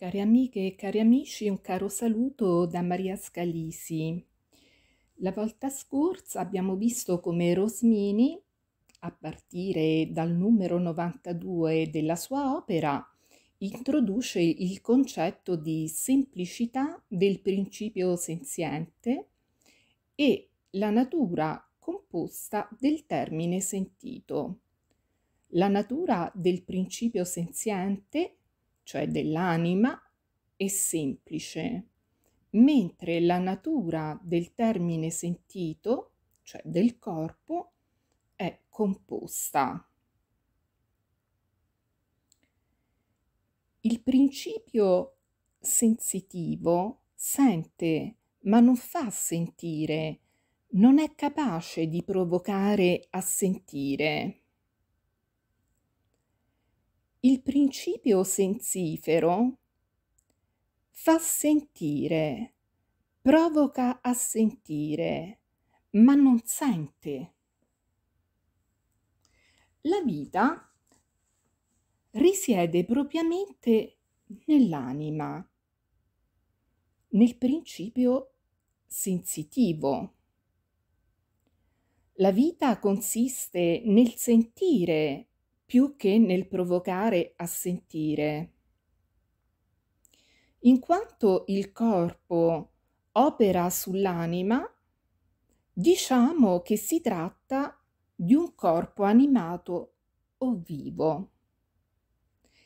Cari amiche e cari amici, un caro saluto da Maria Scalisi. La volta scorsa abbiamo visto come Rosmini, a partire dal numero 92 della sua opera, introduce il concetto di semplicità del principio senziente e la natura composta del termine sentito. La natura del principio senziente cioè dell'anima, è semplice, mentre la natura del termine sentito, cioè del corpo, è composta. Il principio sensitivo sente ma non fa sentire, non è capace di provocare a sentire. Il principio sensifero fa sentire, provoca a sentire, ma non sente. La vita risiede propriamente nell'anima, nel principio sensitivo. La vita consiste nel sentire più che nel provocare a sentire. In quanto il corpo opera sull'anima, diciamo che si tratta di un corpo animato o vivo.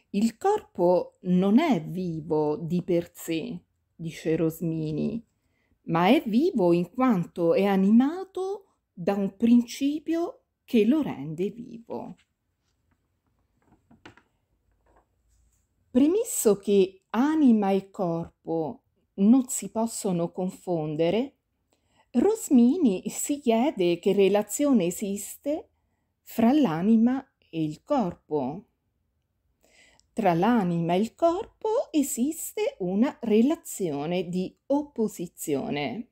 Il corpo non è vivo di per sé, dice Rosmini, ma è vivo in quanto è animato da un principio che lo rende vivo. Premesso che anima e corpo non si possono confondere, Rosmini si chiede che relazione esiste fra l'anima e il corpo. Tra l'anima e il corpo esiste una relazione di opposizione.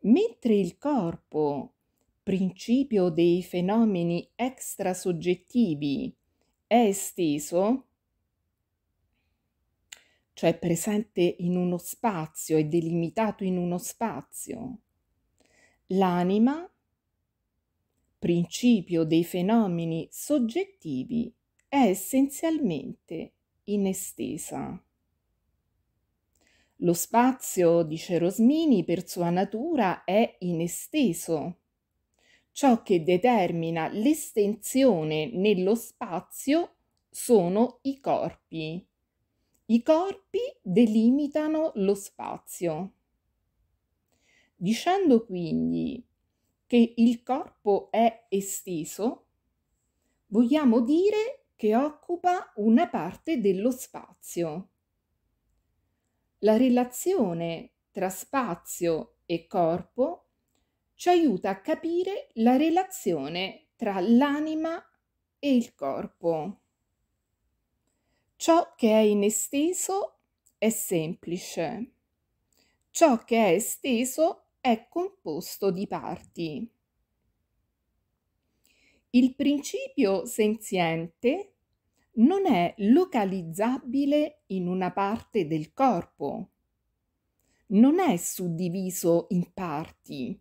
Mentre il corpo, principio dei fenomeni extrasoggettivi, è esteso, cioè presente in uno spazio e delimitato in uno spazio. L'anima, principio dei fenomeni soggettivi, è essenzialmente in estesa. Lo spazio, dice Rosmini, per sua natura è inesteso, ciò che determina l'estensione nello spazio sono i corpi, i corpi delimitano lo spazio. Dicendo quindi che il corpo è esteso, vogliamo dire che occupa una parte dello spazio. La relazione tra spazio e corpo ci aiuta a capire la relazione tra l'anima e il corpo. Ciò che è in esteso è semplice. Ciò che è esteso è composto di parti. Il principio senziente non è localizzabile in una parte del corpo, non è suddiviso in parti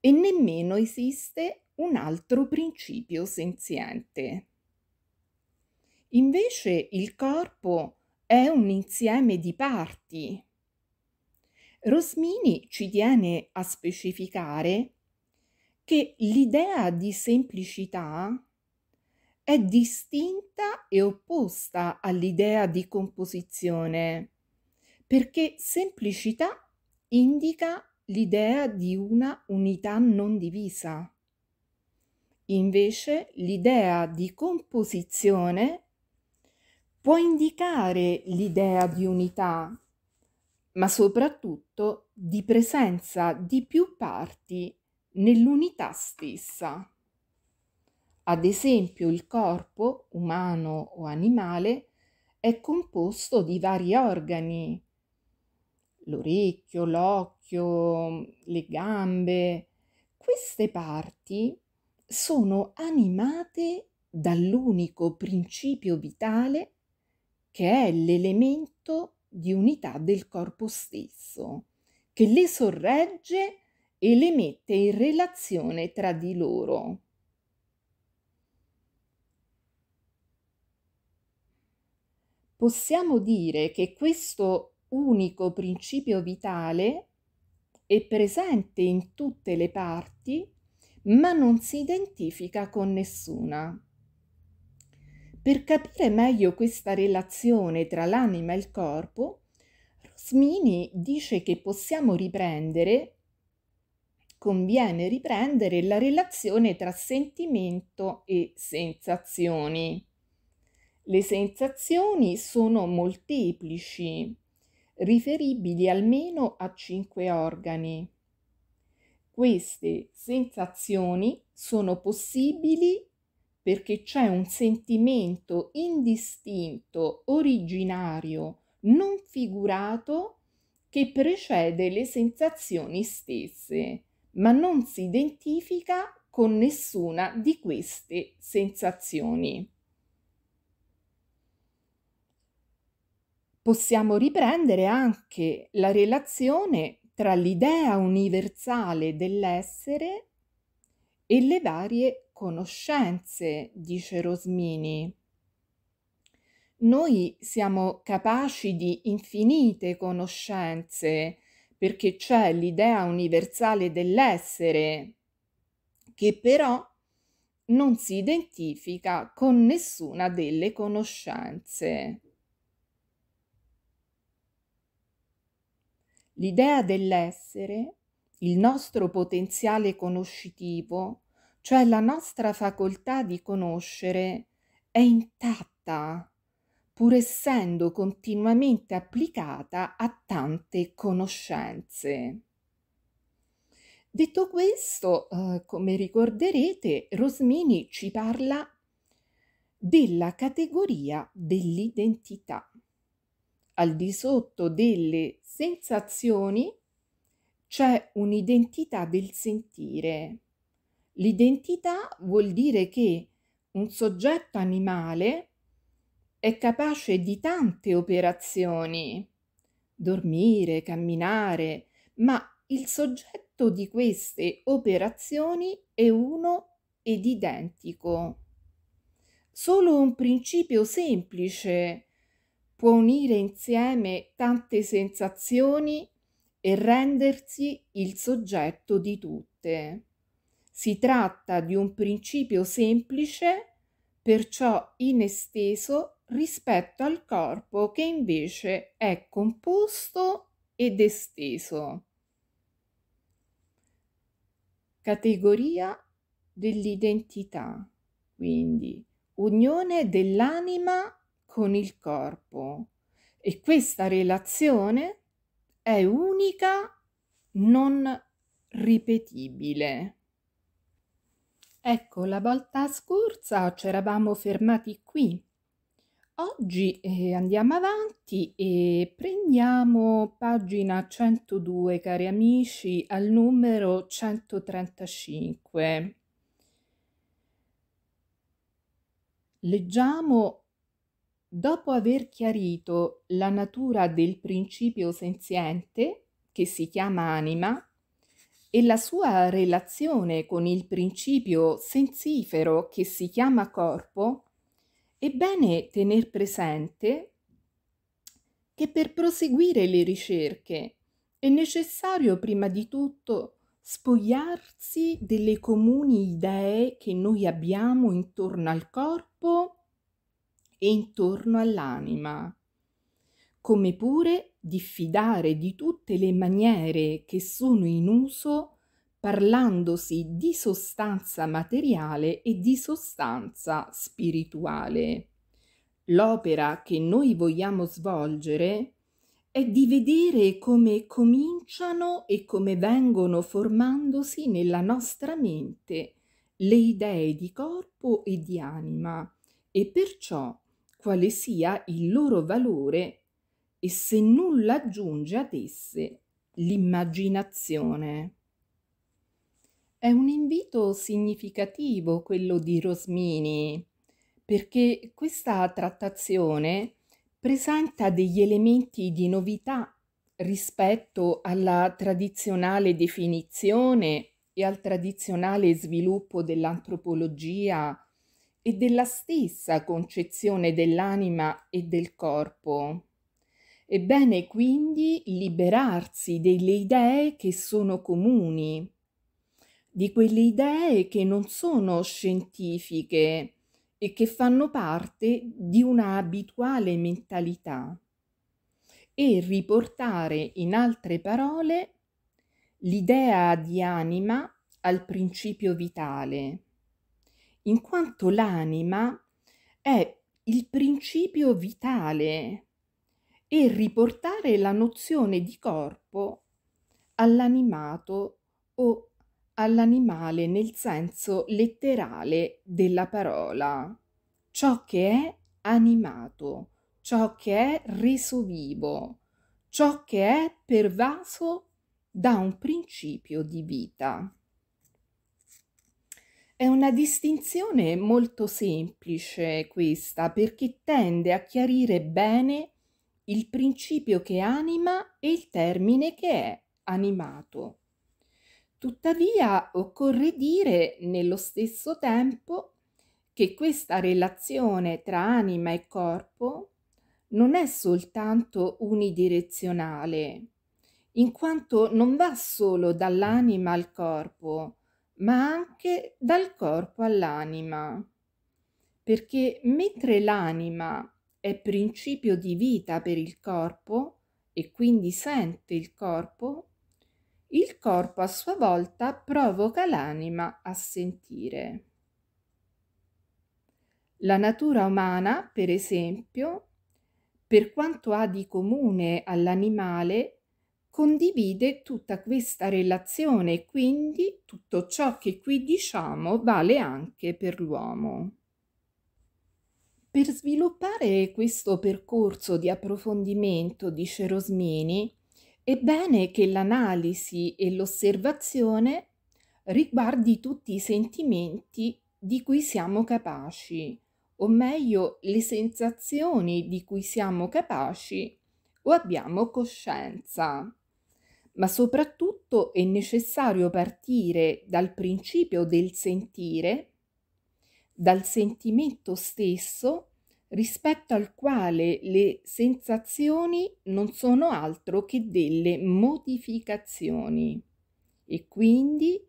e nemmeno esiste un altro principio senziente. Invece il corpo è un insieme di parti. Rosmini ci tiene a specificare che l'idea di semplicità è distinta e opposta all'idea di composizione, perché semplicità indica l'idea di una unità non divisa. Invece l'idea di composizione può indicare l'idea di unità, ma soprattutto di presenza di più parti nell'unità stessa. Ad esempio il corpo, umano o animale, è composto di vari organi, l'orecchio, l'occhio, le gambe. Queste parti sono animate dall'unico principio vitale che è l'elemento di unità del corpo stesso, che le sorregge e le mette in relazione tra di loro. Possiamo dire che questo unico principio vitale è presente in tutte le parti, ma non si identifica con nessuna. Per capire meglio questa relazione tra l'anima e il corpo, Rosmini dice che possiamo riprendere, conviene riprendere la relazione tra sentimento e sensazioni. Le sensazioni sono molteplici, riferibili almeno a cinque organi. Queste sensazioni sono possibili perché c'è un sentimento indistinto, originario, non figurato, che precede le sensazioni stesse, ma non si identifica con nessuna di queste sensazioni. Possiamo riprendere anche la relazione tra l'idea universale dell'essere e le varie conoscenze, dice Rosmini. Noi siamo capaci di infinite conoscenze perché c'è l'idea universale dell'essere, che però non si identifica con nessuna delle conoscenze. L'idea dell'essere, il nostro potenziale conoscitivo, cioè la nostra facoltà di conoscere è intatta, pur essendo continuamente applicata a tante conoscenze. Detto questo, eh, come ricorderete, Rosmini ci parla della categoria dell'identità, al di sotto delle sensazioni c'è un'identità del sentire L'identità vuol dire che un soggetto animale è capace di tante operazioni, dormire, camminare, ma il soggetto di queste operazioni è uno ed identico. Solo un principio semplice può unire insieme tante sensazioni e rendersi il soggetto di tutte. Si tratta di un principio semplice, perciò inesteso rispetto al corpo che invece è composto ed esteso. Categoria dell'identità, quindi unione dell'anima con il corpo e questa relazione è unica, non ripetibile. Ecco, la volta scorsa ci eravamo fermati qui. Oggi eh, andiamo avanti e prendiamo pagina 102, cari amici, al numero 135. Leggiamo, dopo aver chiarito la natura del principio senziente, che si chiama anima, e la sua relazione con il principio sensifero che si chiama corpo, è bene tener presente che per proseguire le ricerche è necessario prima di tutto spogliarsi delle comuni idee che noi abbiamo intorno al corpo e intorno all'anima come pure diffidare di tutte le maniere che sono in uso parlandosi di sostanza materiale e di sostanza spirituale. L'opera che noi vogliamo svolgere è di vedere come cominciano e come vengono formandosi nella nostra mente le idee di corpo e di anima e perciò quale sia il loro valore e se nulla aggiunge ad esse l'immaginazione. È un invito significativo quello di Rosmini, perché questa trattazione presenta degli elementi di novità rispetto alla tradizionale definizione e al tradizionale sviluppo dell'antropologia e della stessa concezione dell'anima e del corpo. Ebbene quindi liberarsi delle idee che sono comuni, di quelle idee che non sono scientifiche e che fanno parte di una abituale mentalità e riportare in altre parole l'idea di anima al principio vitale, in quanto l'anima è il principio vitale e riportare la nozione di corpo all'animato o all'animale nel senso letterale della parola, ciò che è animato, ciò che è reso vivo, ciò che è pervaso da un principio di vita. È una distinzione molto semplice questa perché tende a chiarire bene il principio che anima e il termine che è animato. Tuttavia occorre dire nello stesso tempo che questa relazione tra anima e corpo non è soltanto unidirezionale, in quanto non va solo dall'anima al corpo, ma anche dal corpo all'anima. Perché mentre l'anima è principio di vita per il corpo e quindi sente il corpo, il corpo a sua volta provoca l'anima a sentire. La natura umana, per esempio, per quanto ha di comune all'animale, condivide tutta questa relazione e quindi tutto ciò che qui diciamo vale anche per l'uomo. Per sviluppare questo percorso di approfondimento, dice Rosmini, è bene che l'analisi e l'osservazione riguardi tutti i sentimenti di cui siamo capaci, o meglio le sensazioni di cui siamo capaci o abbiamo coscienza. Ma soprattutto è necessario partire dal principio del sentire dal sentimento stesso rispetto al quale le sensazioni non sono altro che delle modificazioni. E quindi,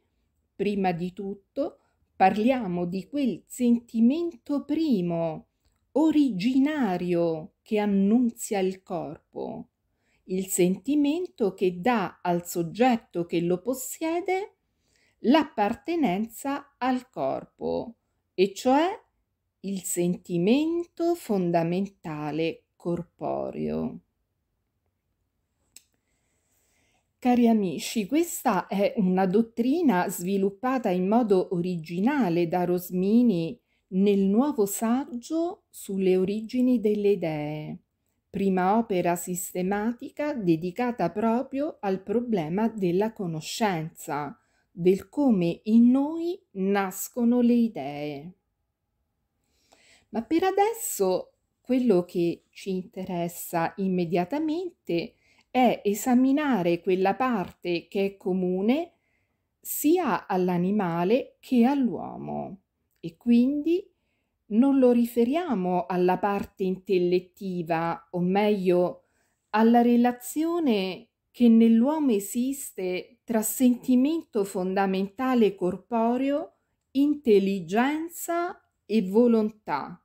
prima di tutto, parliamo di quel sentimento primo, originario, che annunzia il corpo, il sentimento che dà al soggetto che lo possiede l'appartenenza al corpo e cioè il sentimento fondamentale corporeo. Cari amici, questa è una dottrina sviluppata in modo originale da Rosmini nel nuovo saggio sulle origini delle idee, prima opera sistematica dedicata proprio al problema della conoscenza, del come in noi nascono le idee. Ma per adesso quello che ci interessa immediatamente è esaminare quella parte che è comune sia all'animale che all'uomo e quindi non lo riferiamo alla parte intellettiva o meglio alla relazione che nell'uomo esiste tra sentimento fondamentale corporeo, intelligenza e volontà.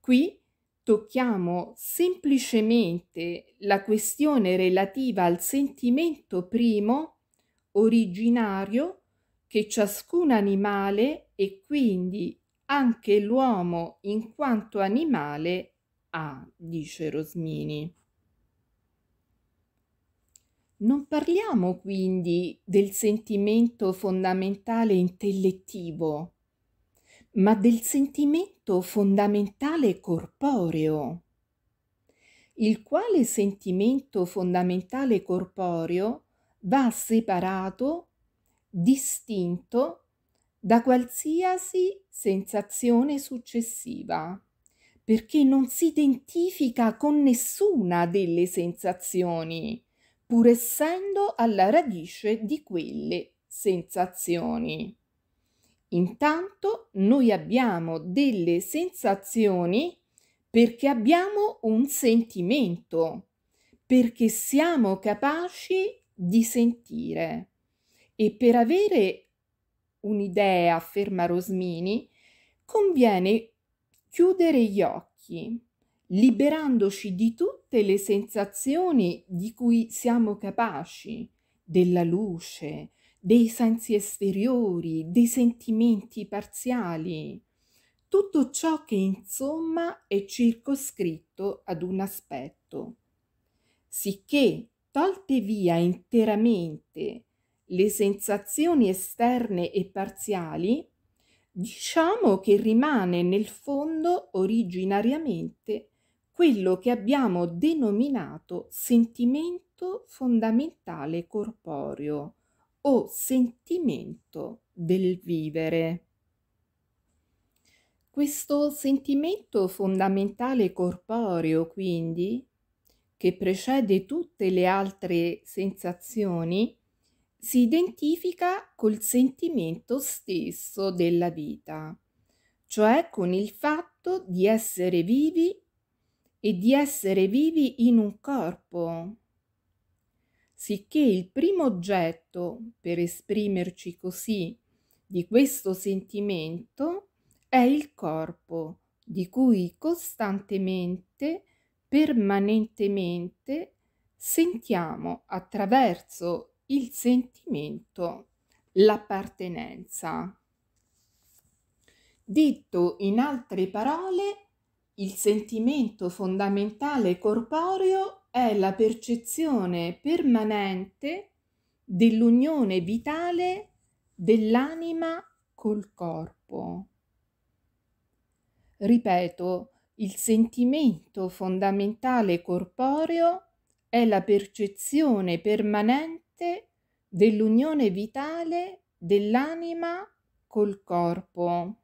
Qui tocchiamo semplicemente la questione relativa al sentimento primo, originario, che ciascun animale e quindi anche l'uomo in quanto animale ha, dice Rosmini. Non parliamo quindi del sentimento fondamentale intellettivo, ma del sentimento fondamentale corporeo, il quale sentimento fondamentale corporeo va separato, distinto da qualsiasi sensazione successiva, perché non si identifica con nessuna delle sensazioni pur essendo alla radice di quelle sensazioni. Intanto noi abbiamo delle sensazioni perché abbiamo un sentimento, perché siamo capaci di sentire. E per avere un'idea, afferma Rosmini, conviene chiudere gli occhi liberandoci di tutte le sensazioni di cui siamo capaci, della luce, dei sensi esteriori, dei sentimenti parziali, tutto ciò che insomma è circoscritto ad un aspetto, sicché tolte via interamente le sensazioni esterne e parziali, diciamo che rimane nel fondo originariamente quello che abbiamo denominato sentimento fondamentale corporeo o sentimento del vivere. Questo sentimento fondamentale corporeo, quindi, che precede tutte le altre sensazioni, si identifica col sentimento stesso della vita, cioè con il fatto di essere vivi e di essere vivi in un corpo. Sicché il primo oggetto, per esprimerci così, di questo sentimento è il corpo, di cui costantemente, permanentemente, sentiamo attraverso il sentimento l'appartenenza. Detto in altre parole, il sentimento fondamentale corporeo è la percezione permanente dell'unione vitale dell'anima col corpo. Ripeto, il sentimento fondamentale corporeo è la percezione permanente dell'unione vitale dell'anima col corpo.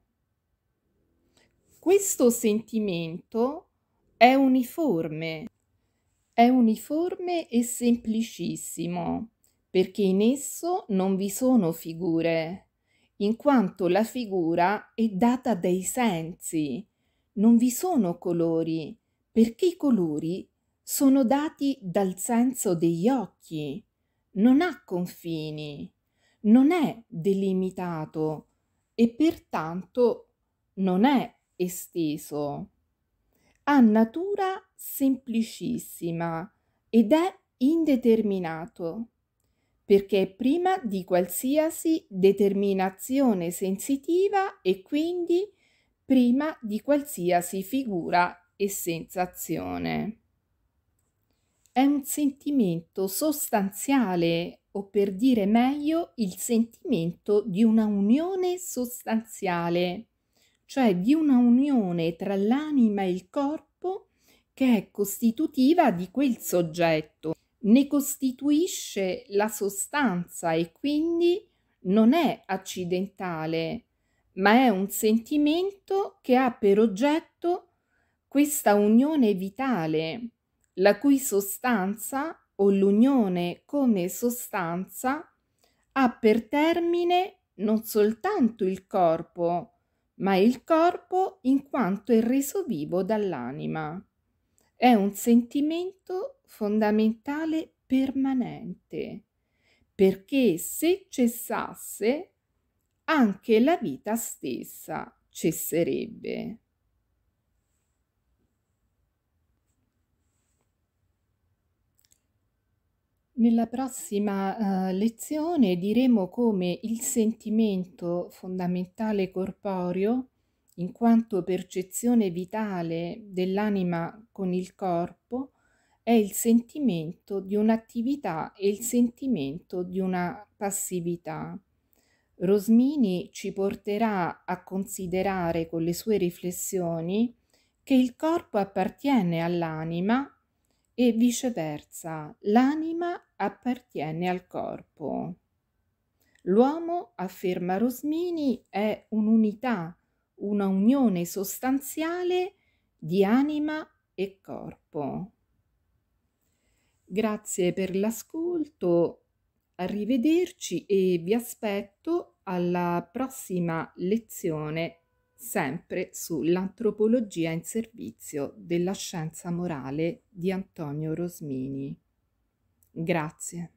Questo sentimento è uniforme, è uniforme e semplicissimo, perché in esso non vi sono figure, in quanto la figura è data dai sensi, non vi sono colori, perché i colori sono dati dal senso degli occhi, non ha confini, non è delimitato e pertanto non è esteso. Ha natura semplicissima ed è indeterminato, perché è prima di qualsiasi determinazione sensitiva e quindi prima di qualsiasi figura e sensazione. È un sentimento sostanziale o per dire meglio il sentimento di una unione sostanziale cioè di una unione tra l'anima e il corpo che è costitutiva di quel soggetto, ne costituisce la sostanza e quindi non è accidentale, ma è un sentimento che ha per oggetto questa unione vitale, la cui sostanza o l'unione come sostanza ha per termine non soltanto il corpo, ma il corpo in quanto è reso vivo dall'anima. È un sentimento fondamentale permanente, perché se cessasse, anche la vita stessa cesserebbe. Nella prossima, uhm, lezione diremo come il sentimento fondamentale corporeo, in quanto percezione vitale dell'anima con il corpo, è il sentimento di un'attività e il sentimento di una passività. Rosmini ci porterà a considerare con le sue riflessioni che il corpo appartiene all'anima e viceversa l'anima appartiene al corpo. L'uomo, afferma Rosmini, è un'unità, una unione sostanziale di anima e corpo. Grazie per l'ascolto, arrivederci e vi aspetto alla prossima lezione sempre sull'antropologia in servizio della scienza morale di Antonio Rosmini. Grazie.